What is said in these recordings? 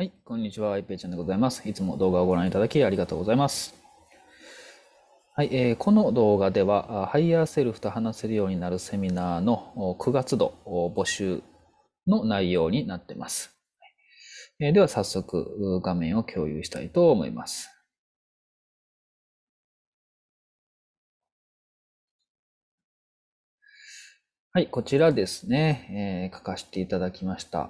はい、こんにちは。ipay ちゃんでございます。いつも動画をご覧いただきありがとうございます。はい、えー、この動画では、ハイヤーセルフと話せるようになるセミナーの9月度募集の内容になってます。えー、では早速画面を共有したいと思います。はい、こちらですね、えー、書かせていただきました。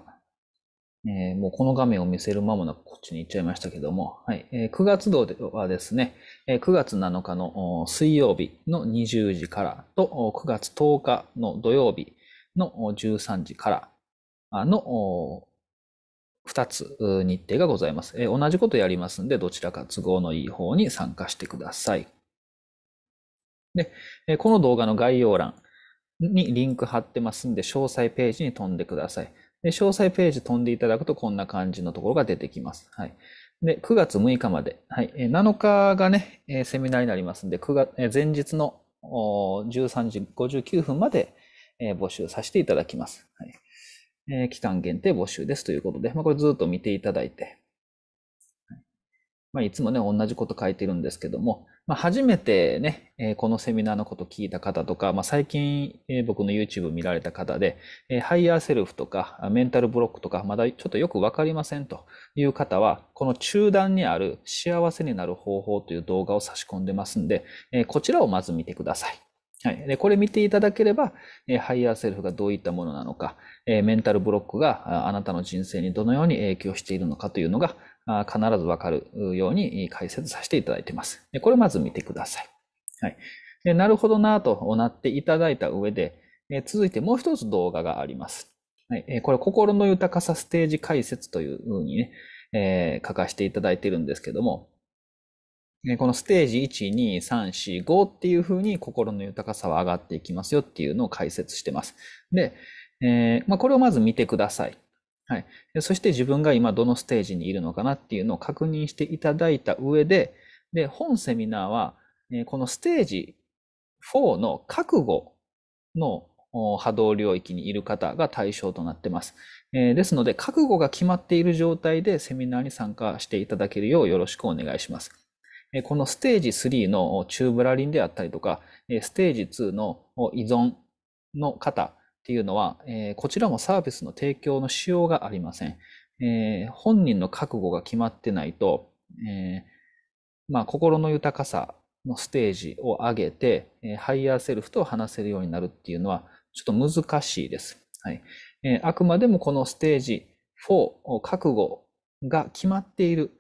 えー、もうこの画面を見せる間もなくこっちに行っちゃいましたけども、はいえー、9月度ではですね、え9月7日の水曜日の20時からと、9月10日の土曜日の13時からの2つ日程がございます、えー、同じことやりますので、どちらか都合のいい方に参加してください。で、えこの動画の概要欄にリンク貼ってますんで、詳細ページに飛んでください。詳細ページ飛んでいただくとこんな感じのところが出てきます。はい。で、9月6日まで。はい。7日がね、セミナーになりますんで、9月、前日の13時59分まで募集させていただきます。はい。期間限定募集ですということで、まあ、これずっと見ていただいて、まあ、いつもね、同じこと書いてるんですけども、まあ、初めてね、えー、このセミナーのこと聞いた方とか、まあ、最近、えー、僕の YouTube 見られた方で、えー、ハイヤーセルフとか、メンタルブロックとか、まだちょっとよくわかりませんという方は、この中段にある幸せになる方法という動画を差し込んでますんで、えこちらをまず見てください。はい、でこれ見ていただければ、えー、ハイヤーセルフがどういったものなのか、えー、メンタルブロックがあなたの人生にどのように影響しているのかというのがあ必ずわかるように解説させていただいています。でこれまず見てください。はい、でなるほどなとなっていただいた上で、えー、続いてもう一つ動画があります。はいこれ、心の豊かさステージ解説というふうにね、えー、書かせていただいているんですけども、このステージ1、2、3、4、5っていう風に心の豊かさは上がっていきますよっていうのを解説してます。で、えー、まあ、これをまず見てください。はい。そして自分が今どのステージにいるのかなっていうのを確認していただいた上で、で、本セミナーは、このステージ4の覚悟の波動領域にいる方が対象となってます。ですので、覚悟が決まっている状態でセミナーに参加していただけるようよろしくお願いします。このステージ3のチューブラリンであったりとか、ステージ2の依存の方っていうのは、こちらもサービスの提供の仕様がありません。本人の覚悟が決まってないと、まあ、心の豊かさのステージを上げて、ハイヤーセルフと話せるようになるっていうのは、ちょっと難しいです。はい。あくまでもこのステージ4、覚悟が決まっている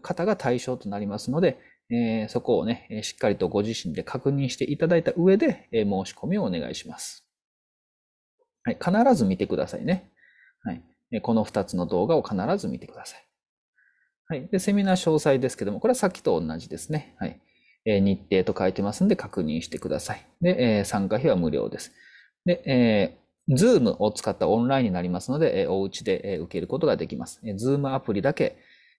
方が対象となりますので、えー、そこをね、しっかりとご自身で確認していただいた上で、えー、申し込みをお願いします。はい、必ず見てくださいね。はい、この2つの動画を必ず見てください。はい、でセミナー詳細ですけども、これはさっきと同じですね。はいえ日程と書いてますんで確認してください。で、えー、参加費は無料です。で、えーズームを使ったオンラインになりますので、えー、お家で、えー、受けることができます。えー、ムアプリだけ、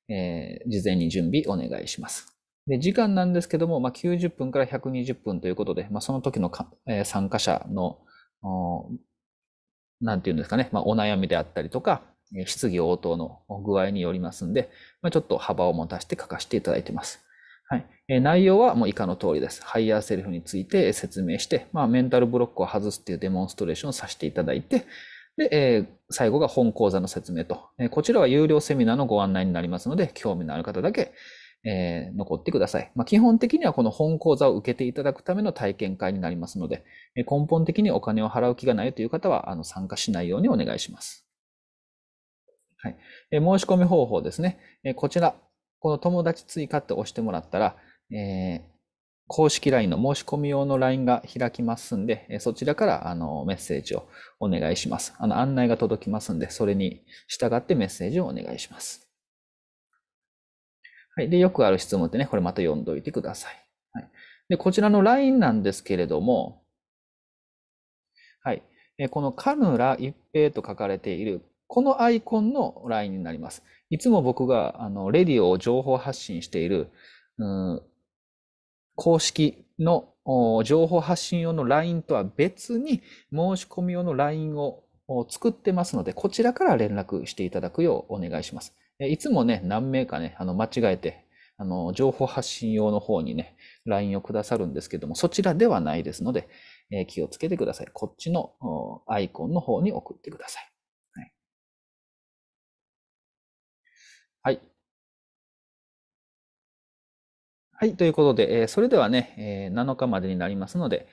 えー、事前に準備お願いします。で、時間なんですけども、まあ、90分から120分ということで、まあ、その時のか、えー、参加者の、なんていうんですかね、まあ、お悩みであったりとか、質疑応答の具合によりますんで、まあ、ちょっと幅を持たせて書かせていただいてます。はい。内容はもう以下の通りです。ハイヤーセルフについて説明して、まあ、メンタルブロックを外すっていうデモンストレーションをさせていただいて、で、えー、最後が本講座の説明と、えー、こちらは有料セミナーのご案内になりますので、興味のある方だけ、えー、残ってください。まあ、基本的にはこの本講座を受けていただくための体験会になりますので、え根本的にお金を払う気がないという方はあの参加しないようにお願いします。はい、え申し込み方法ですね、えこちら、この友達追加って押してもらったら、え公式 LINE の申し込み用の LINE が開きますんで、そちらからあのメッセージをお願いします。あの案内が届きますんで、それに従ってメッセージをお願いします。はい。で、よくある質問ってね、これまた読んどいてください。はい。で、こちらの LINE なんですけれども、はい。このカヌラ一平と書かれている、このアイコンの LINE になります。いつも僕が、あの、レディオを情報発信している、うん、公式の情報発信用の LINE とは別に申し込み用の LINE を作ってますので、こちらから連絡していただくようお願いします。いつもね、何名かね、あの間違えて、あの情報発信用の方にね、LINE をくださるんですけども、そちらではないですので、え気をつけてください。こっちのアイコンの方に送ってください。はい、ということで、えー、それではね、えー、7日までになりますので、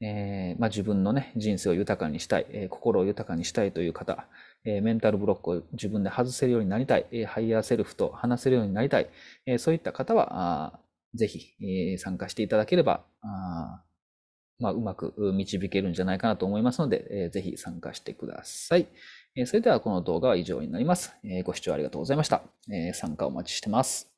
えー、まあ、自分のね、人生を豊かにしたい、え心を豊かにしたいという方、えメンタルブロックを自分で外せるようになりたい、えハイヤーセルフと話せるようになりたい、えそういった方は、ぜひ、え参加していただければ、あまあ、うまく導けるんじゃないかなと思いますので、えー、ぜひ参加してください、えそれではこの動画は以上になります、えご視聴ありがとうございました、え参加お待ちしてます。